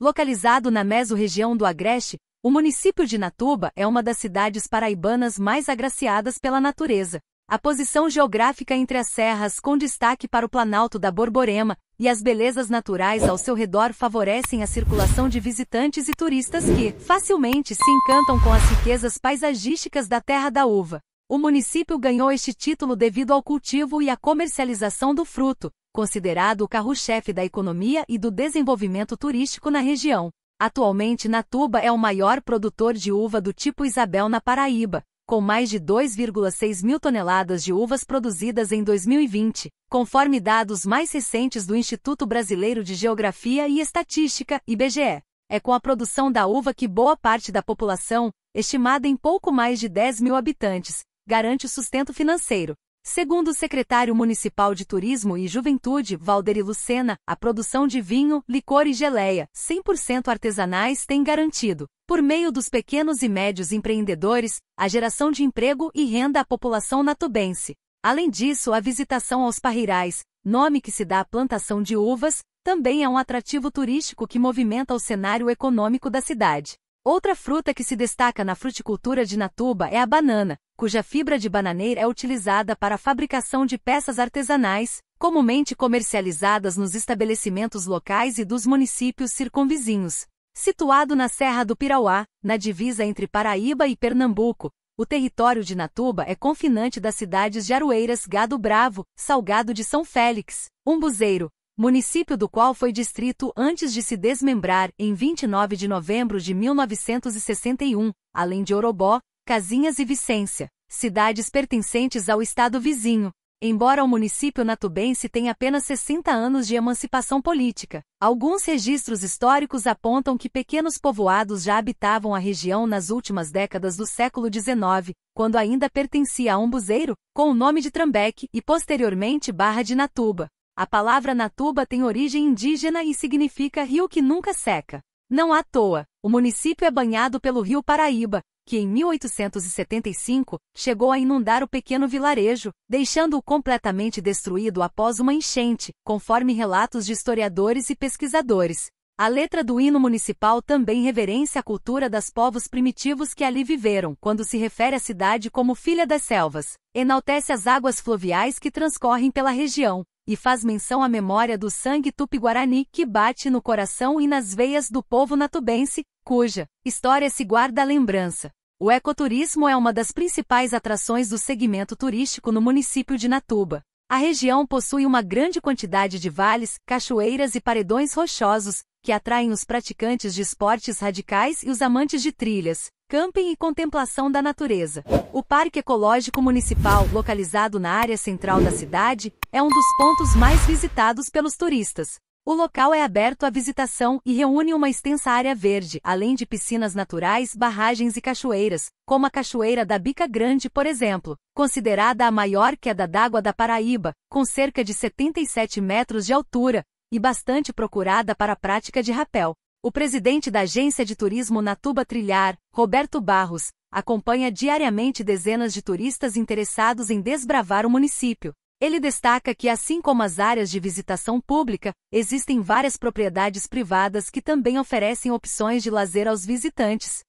Localizado na mesorregião do Agreste, o município de Natuba é uma das cidades paraibanas mais agraciadas pela natureza. A posição geográfica entre as serras com destaque para o Planalto da Borborema e as belezas naturais ao seu redor favorecem a circulação de visitantes e turistas que facilmente se encantam com as riquezas paisagísticas da terra da uva. O município ganhou este título devido ao cultivo e à comercialização do fruto, considerado o carro-chefe da economia e do desenvolvimento turístico na região. Atualmente, Natuba é o maior produtor de uva do tipo Isabel na Paraíba, com mais de 2,6 mil toneladas de uvas produzidas em 2020, conforme dados mais recentes do Instituto Brasileiro de Geografia e Estatística, IBGE. É com a produção da uva que boa parte da população, estimada em pouco mais de 10 mil habitantes, garante o sustento financeiro, Segundo o secretário municipal de Turismo e Juventude, Valderi Lucena, a produção de vinho, licor e geleia, 100% artesanais, tem garantido, por meio dos pequenos e médios empreendedores, a geração de emprego e renda à população natubense. Além disso, a visitação aos parreirais, nome que se dá à plantação de uvas, também é um atrativo turístico que movimenta o cenário econômico da cidade. Outra fruta que se destaca na fruticultura de Natuba é a banana, cuja fibra de bananeira é utilizada para a fabricação de peças artesanais, comumente comercializadas nos estabelecimentos locais e dos municípios circunvizinhos. Situado na Serra do Pirauá, na divisa entre Paraíba e Pernambuco, o território de Natuba é confinante das cidades de Aroeiras, Gado Bravo, Salgado de São Félix, Umbuzeiro, município do qual foi distrito antes de se desmembrar em 29 de novembro de 1961, além de Orobó, Casinhas e Vicência, cidades pertencentes ao estado vizinho. Embora o município natubense tenha apenas 60 anos de emancipação política, alguns registros históricos apontam que pequenos povoados já habitavam a região nas últimas décadas do século XIX, quando ainda pertencia a um buzeiro, com o nome de Trambeque e posteriormente Barra de Natuba. A palavra Natuba tem origem indígena e significa rio que nunca seca. Não à toa, o município é banhado pelo rio Paraíba, que em 1875 chegou a inundar o pequeno vilarejo, deixando-o completamente destruído após uma enchente, conforme relatos de historiadores e pesquisadores. A letra do hino municipal também reverencia a cultura das povos primitivos que ali viveram, quando se refere à cidade como filha das selvas. Enaltece as águas fluviais que transcorrem pela região, e faz menção à memória do sangue tupi-guarani que bate no coração e nas veias do povo natubense, cuja história se guarda a lembrança. O ecoturismo é uma das principais atrações do segmento turístico no município de Natuba. A região possui uma grande quantidade de vales, cachoeiras e paredões rochosos, que atraem os praticantes de esportes radicais e os amantes de trilhas camping e contemplação da natureza. O Parque Ecológico Municipal, localizado na área central da cidade, é um dos pontos mais visitados pelos turistas. O local é aberto à visitação e reúne uma extensa área verde, além de piscinas naturais, barragens e cachoeiras, como a Cachoeira da Bica Grande, por exemplo, considerada a maior queda d'água da Paraíba, com cerca de 77 metros de altura, e bastante procurada para a prática de rapel. O presidente da agência de turismo Natuba Trilhar, Roberto Barros, acompanha diariamente dezenas de turistas interessados em desbravar o município. Ele destaca que, assim como as áreas de visitação pública, existem várias propriedades privadas que também oferecem opções de lazer aos visitantes.